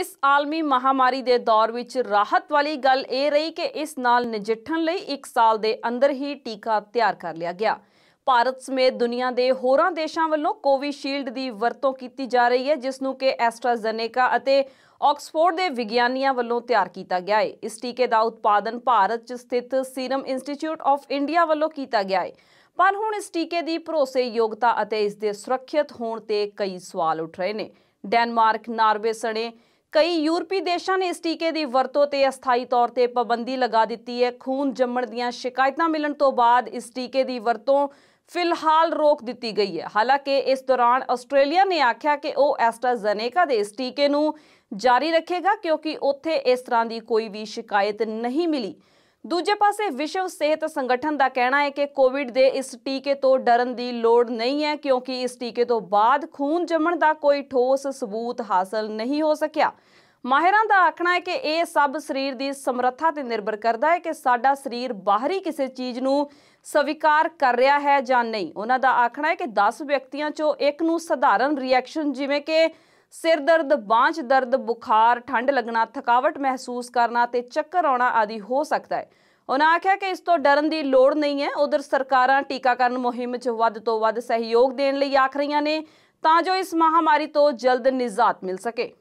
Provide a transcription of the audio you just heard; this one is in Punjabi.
ਇਸ ਆਲਮੀ ਮਹਾਮਾਰੀ ਦੇ ਦੌਰ ਵਿੱਚ ਰਾਹਤ ਵਾਲੀ ਗੱਲ ਇਹ ਰਹੀ ਕਿ ਇਸ ਨਾਲ ਨਜਿੱਠਣ ਲਈ 1 ਸਾਲ ਦੇ ਅੰਦਰ ਹੀ ਟੀਕਾ ਤਿਆਰ ਕਰ ਲਿਆ ਗਿਆ ਭਾਰਤ ਸਮੇਤ ਦੁਨੀਆ ਦੇ ਹੋਰਾਂ ਦੇਸ਼ਾਂ ਵੱਲੋਂ ਕੋਵਿਸ਼ੀਲਡ ਦੀ ਵਰਤੋਂ ਕੀਤੀ ਜਾ ਰਹੀ ਹੈ ਜਿਸ ਨੂੰ ਕਿ ਐਸਟਰਾਜ਼ੈਨੇਕਾ ਅਤੇ ਆਕਸਫੋਰਡ ਦੇ ਵਿਗਿਆਨੀਆਂ ਵੱਲੋਂ ਤਿਆਰ ਕੀਤਾ ਗਿਆ ਹੈ ਇਸ ਟੀਕੇ ਦਾ ਉਤਪਾਦਨ ਭਾਰਤ 'ਚ ਸਥਿਤ ਸੀਰਮ ਇੰਸਟੀਚਿਊਟ ਆਫ ਇੰਡੀਆ ਵੱਲੋਂ ਕੀਤਾ ਗਿਆ ਹੈ ਪਰ ਹੁਣ ਇਸ ਟੀਕੇ ਦੀ ਭਰੋਸੇਯੋਗਤਾ ਅਤੇ ਇਸ ਦੇ ਸੁਰੱਖਿਅਤ ਹੋਣ ਤੇ ਕਈ ਸਵਾਲ ਉੱਠ ਰਹੇ ਨੇ ਡੈਨਮਾਰਕ ਨਾਰਵੇ ਸਣੇ ਕਈ ਯੂਰਪੀ ਦੇਸ਼ਾਂ ਨੇ ਇਸ ਟੀਕੇ ਦੀ ਵਰਤੋਂ ਤੇ ਅਸਥਾਈ ਤੌਰ ਤੇ ਪਾਬੰਦੀ ਲਗਾ ਦਿੱਤੀ ਹੈ ਖੂਨ ਜੰਮਣ ਦੀਆਂ ਸ਼ਿਕਾਇਤਾਂ ਮਿਲਣ ਤੋਂ ਬਾਅਦ ਇਸ ਟੀਕੇ ਦੀ ਵਰਤੋਂ ਫਿਲਹਾਲ ਰੋਕ ਦਿੱਤੀ ਗਈ ਹੈ ਹਾਲਾਂਕਿ ਇਸ ਦੌਰਾਨ ਆਸਟ੍ਰੇਲੀਆ ਨੇ ਆਖਿਆ ਕਿ ਉਹ ਜ਼ਨੇਕਾ ਦੇ ਇਸ ਟੀਕੇ ਨੂੰ ਜਾਰੀ ਰੱਖੇਗਾ ਕਿਉਂਕਿ ਉੱਥੇ ਇਸ ਤਰ੍ਹਾਂ ਦੀ ਕੋਈ ਵੀ ਸ਼ਿਕਾਇਤ ਨਹੀਂ ਮਿਲੀ ਦੂਜੇ ਪਾਸੇ ਵਿਸ਼ਵ ਸਿਹਤ ਸੰਗਠਨ ਦਾ ਕਹਿਣਾ ਹੈ ਕਿ ਕੋਵਿਡ ਦੇ ਇਸ ਟੀਕੇ ਤੋਂ ਡਰਨ ਦੀ ਲੋੜ ਨਹੀਂ ਹੈ ਕਿਉਂਕਿ ਇਸ ਟੀਕੇ ਤੋਂ ਬਾਅਦ ਖੂਨ ਜੰਮਣ ਦਾ ਕੋਈ ਠੋਸ ਸਬੂਤ ਹਾਸਲ ਨਹੀਂ ਹੋ ਸਕਿਆ ਮਾਹਿਰਾਂ ਦਾ ਆਖਣਾ ਹੈ ਕਿ ਇਹ ਸਭ ਸਰੀਰ ਦੀ ਸਮਰੱਥਾ ਤੇ ਨਿਰਭਰ ਕਰਦਾ ਹੈ ਕਿ ਸਾਡਾ ਸਰੀਰ ਬਾਹਰੀ ਕਿਸੇ ਚੀਜ਼ ਨੂੰ ਸਵੀਕਾਰ ਕਰ ਰਿਹਾ ਹੈ ਜਾਂ ਨਹੀਂ ਉਹਨਾਂ ਦਾ ਆਖਣਾ ਹੈ ਕਿ 10 ਵਿਅਕਤੀਆਂ ਚੋਂ ਇੱਕ ਨੂੰ ਸਧਾਰਨ ਰਿਐਕਸ਼ਨ ਜਿਵੇਂ ਕਿ ਸਿਰ ਦਰਦ ਬਾਂਹ 'ਚ ਦਰਦ ਬੁਖਾਰ ਠੰਡ ਲੱਗਣਾ ਥਕਾਵਟ ਮਹਿਸੂਸ ਕਰਨਾ ਤੇ ਚੱਕਰ ਆਉਣਾ ਆਦਿ ਹੋ ਸਕਦਾ ਹੈ ਉਹਨਾਂ ਆਖਿਆ ਕਿ ਇਸ ਤੋਂ ਡਰਨ ਦੀ ਲੋੜ ਨਹੀਂ ਹੈ ਉਧਰ ਸਰਕਾਰਾਂ ਟੀਕਾਕਰਨ ਮੁਹਿੰਮ 'ਚ ਵੱਧ ਤੋਂ ਵੱਧ ਸਹਿਯੋਗ ਦੇਣ ਲਈ ਆਖ ਰਹੀਆਂ ਨੇ ਤਾਂ ਜੋ ਇਸ ਮਹਾਮਾਰੀ ਤੋਂ ਜਲਦ ਨਿਜਾਤ ਮਿਲ ਸਕੇ